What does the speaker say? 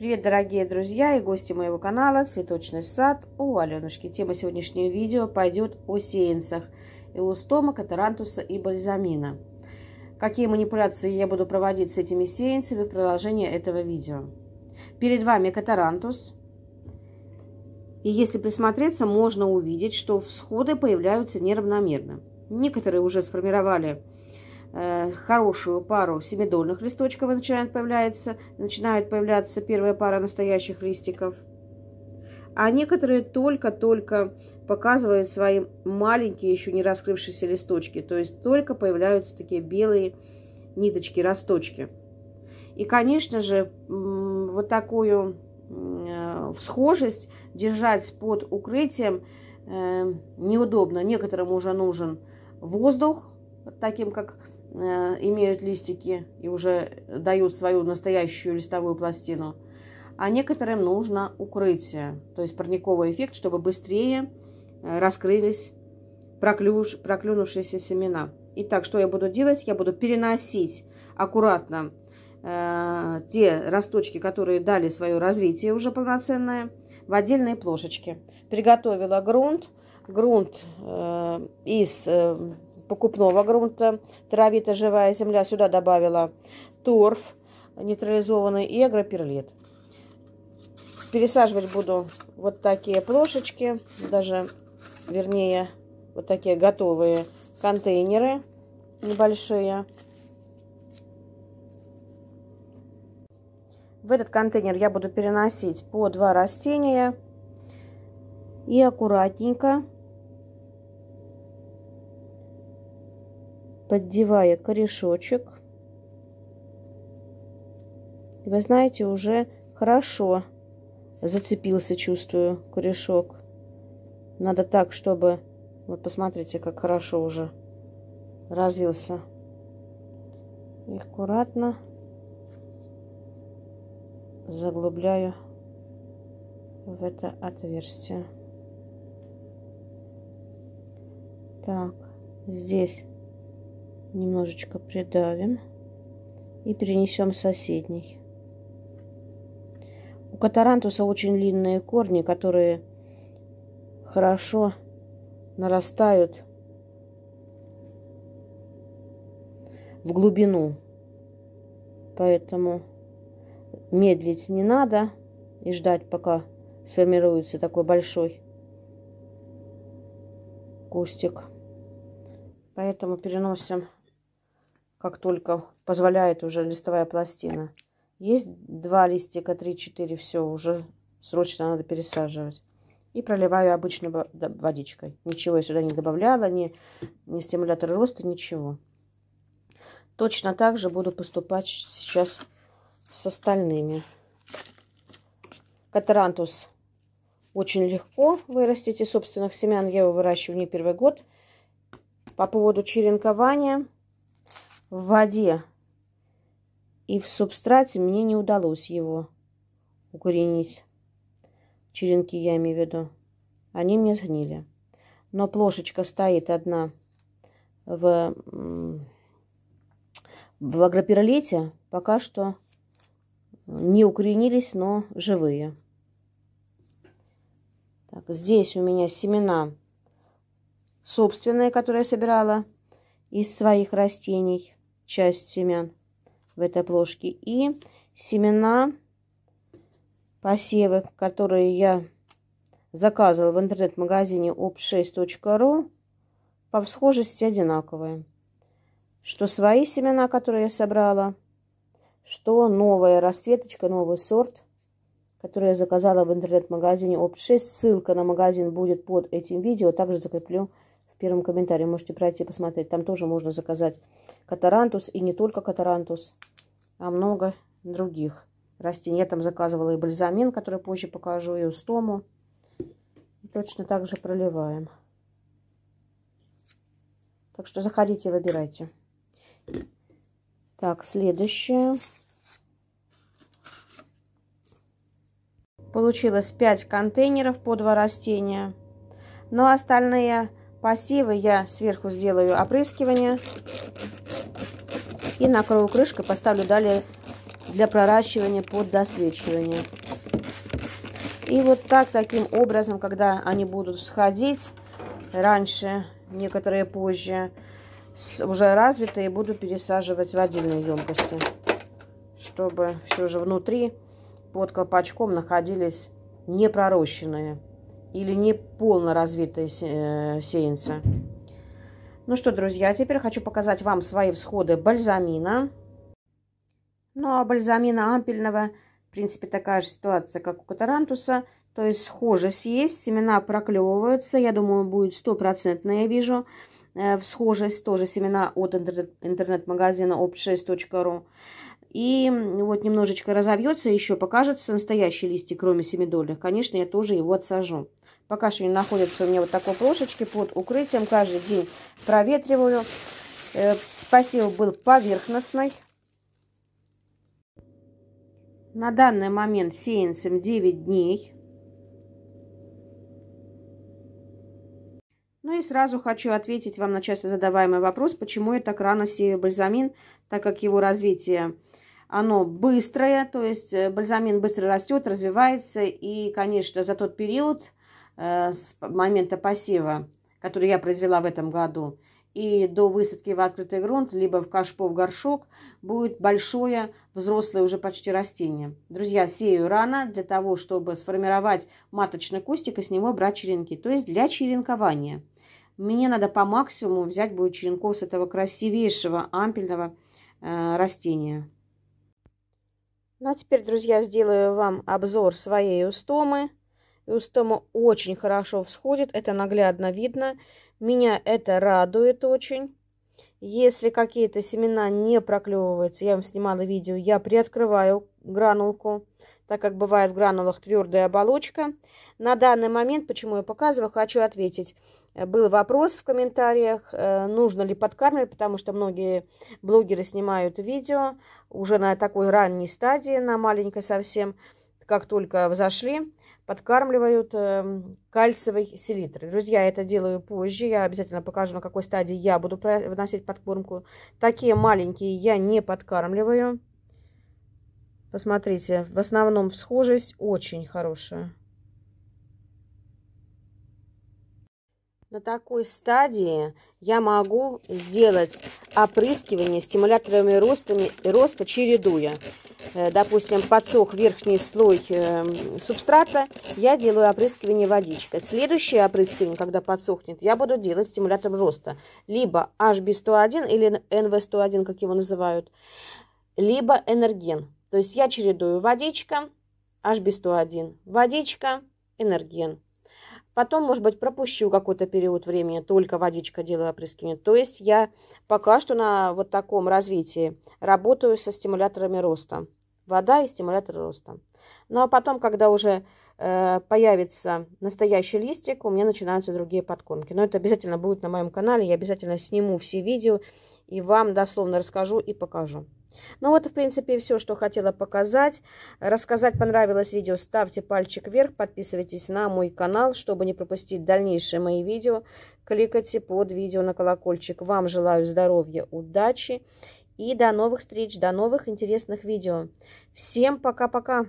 Привет, дорогие друзья и гости моего канала «Цветочный сад» у Аленушки. Тема сегодняшнего видео пойдет о сеянцах эустома, катарантуса и бальзамина. Какие манипуляции я буду проводить с этими сеянцами в продолжении этого видео. Перед вами катарантус. И если присмотреться, можно увидеть, что всходы появляются неравномерно. Некоторые уже сформировали Э, хорошую пару семидольных листочков и начинают, появляться, начинают появляться первая пара настоящих листиков. А некоторые только-только показывают свои маленькие, еще не раскрывшиеся листочки. То есть только появляются такие белые ниточки, росточки. И, конечно же, вот такую э, схожесть держать под укрытием э, неудобно. Некоторым уже нужен воздух, таким как Э, имеют листики и уже дают свою настоящую листовую пластину, а некоторым нужно укрытие, то есть парниковый эффект, чтобы быстрее э, раскрылись проклюнувшиеся семена. Итак, что я буду делать? Я буду переносить аккуратно э, те росточки, которые дали свое развитие уже полноценное, в отдельные плошечки. Приготовила грунт. Грунт э, из э, покупного грунта, травита живая земля. Сюда добавила торф нейтрализованный и агроперлит. Пересаживать буду вот такие плошечки, даже, вернее, вот такие готовые контейнеры небольшие. В этот контейнер я буду переносить по два растения и аккуратненько поддевая корешочек. вы знаете, уже хорошо зацепился, чувствую, корешок. Надо так, чтобы... Вот посмотрите, как хорошо уже развился. И аккуратно заглубляю в это отверстие. Так, здесь немножечко придавим и перенесем соседний. У катарантуса очень длинные корни, которые хорошо нарастают в глубину. Поэтому медлить не надо и ждать, пока сформируется такой большой кустик. Поэтому переносим как только позволяет уже листовая пластина. Есть два листика, три, четыре, все, уже срочно надо пересаживать. И проливаю обычной водичкой. Ничего я сюда не добавляла, ни, ни стимуляторы роста, ничего. Точно так же буду поступать сейчас с остальными. Катарантус очень легко вырастить из собственных семян. Я его выращиваю не первый год. По поводу черенкования – в воде и в субстрате мне не удалось его укоренить. Черенки я имею в виду. Они мне сгнили. Но плошечка стоит одна в, в агропиролете. Пока что не укоренились, но живые. Так, здесь у меня семена собственные, которые я собирала из своих растений часть семян в этой плошке. И семена посевы, которые я заказывала в интернет-магазине op6.ru, по схожести одинаковые. Что свои семена, которые я собрала, что новая расцветочка, новый сорт, который я заказала в интернет-магазине op6. Ссылка на магазин будет под этим видео, также закреплю первом комментарии. Можете пройти посмотреть. Там тоже можно заказать катарантус. И не только катарантус, а много других растений. Я там заказывала и бальзамин, который позже покажу, и устому. И точно так же проливаем. Так что заходите, выбирайте. Так, следующее. Получилось 5 контейнеров по два растения. Но остальные Посевы я сверху сделаю опрыскивание и накрою крышкой, поставлю далее для проращивания под досвечивание. И вот так, таким образом, когда они будут сходить, раньше, некоторые позже, уже развитые, буду пересаживать в отдельные емкости, чтобы все же внутри под колпачком находились непророщенные или неполно развитая э, сеянцы. Ну что, друзья, теперь хочу показать вам свои всходы бальзамина. Ну а бальзамина ампельного, в принципе, такая же ситуация, как у катарантуса. То есть схоже съесть, семена проклевываются. Я думаю, будет стопроцентно, я вижу. Э, схожесть тоже семена от интернет-магазина интернет, интернет и вот немножечко разовьется, еще покажется настоящий листик, кроме семидольных. Конечно, я тоже его отсажу. Пока что они находятся у меня вот такой плошечки под укрытием. Каждый день проветриваю. Э, спасибо был поверхностный. На данный момент сеянцем 9 дней. Ну и сразу хочу ответить вам на часто задаваемый вопрос, почему я так рано сею бальзамин, так как его развитие, оно быстрое, то есть э, бальзамин быстро растет, развивается, и, конечно, за тот период э, с момента посева, который я произвела в этом году, и до высадки в открытый грунт, либо в кашпо, в горшок, будет большое, взрослое уже почти растение. Друзья, сею рано для того, чтобы сформировать маточный кустик и с него брать черенки, то есть для черенкования. Мне надо по максимуму взять будет черенков с этого красивейшего ампельного э, растения. Ну а теперь, друзья, сделаю вам обзор своей устомы. И устома очень хорошо всходит, это наглядно видно. Меня это радует очень. Если какие-то семена не проклевываются, я вам снимала видео, я приоткрываю гранулку, так как бывает в гранулах твердая оболочка. На данный момент, почему я показываю, хочу ответить. Э, был вопрос в комментариях, э, нужно ли подкармливать, потому что многие блогеры снимают видео уже на такой ранней стадии, на маленькой совсем, как только взошли, подкармливают эм, кальциевой селитрой. Друзья, это делаю позже, я обязательно покажу, на какой стадии я буду вносить подкормку. Такие маленькие я не подкармливаю. Посмотрите, в основном схожесть очень хорошая. на такой стадии я могу сделать опрыскивание стимуляторами роста, роста чередуя. Э, допустим, подсох верхний слой эм, субстрата, я делаю опрыскивание водичкой. Следующее опрыскивание, когда подсохнет, я буду делать стимулятором роста. Либо HB101 или NV101, как его называют, либо энерген. То есть я чередую водичка, HB101, водичка, энерген. Потом, может быть, пропущу какой-то период времени, только водичка делаю опрыскивание. А То есть я пока что на вот таком развитии работаю со стимуляторами роста. Вода и стимулятор роста. Ну а потом, когда уже э, появится настоящий листик, у меня начинаются другие подкормки. Но это обязательно будет на моем канале. Я обязательно сниму все видео и вам дословно расскажу и покажу. Ну вот, в принципе, все, что хотела показать. Рассказать понравилось видео, ставьте пальчик вверх, подписывайтесь на мой канал, чтобы не пропустить дальнейшие мои видео. Кликайте под видео на колокольчик. Вам желаю здоровья, удачи и до новых встреч, до новых интересных видео. Всем пока-пока!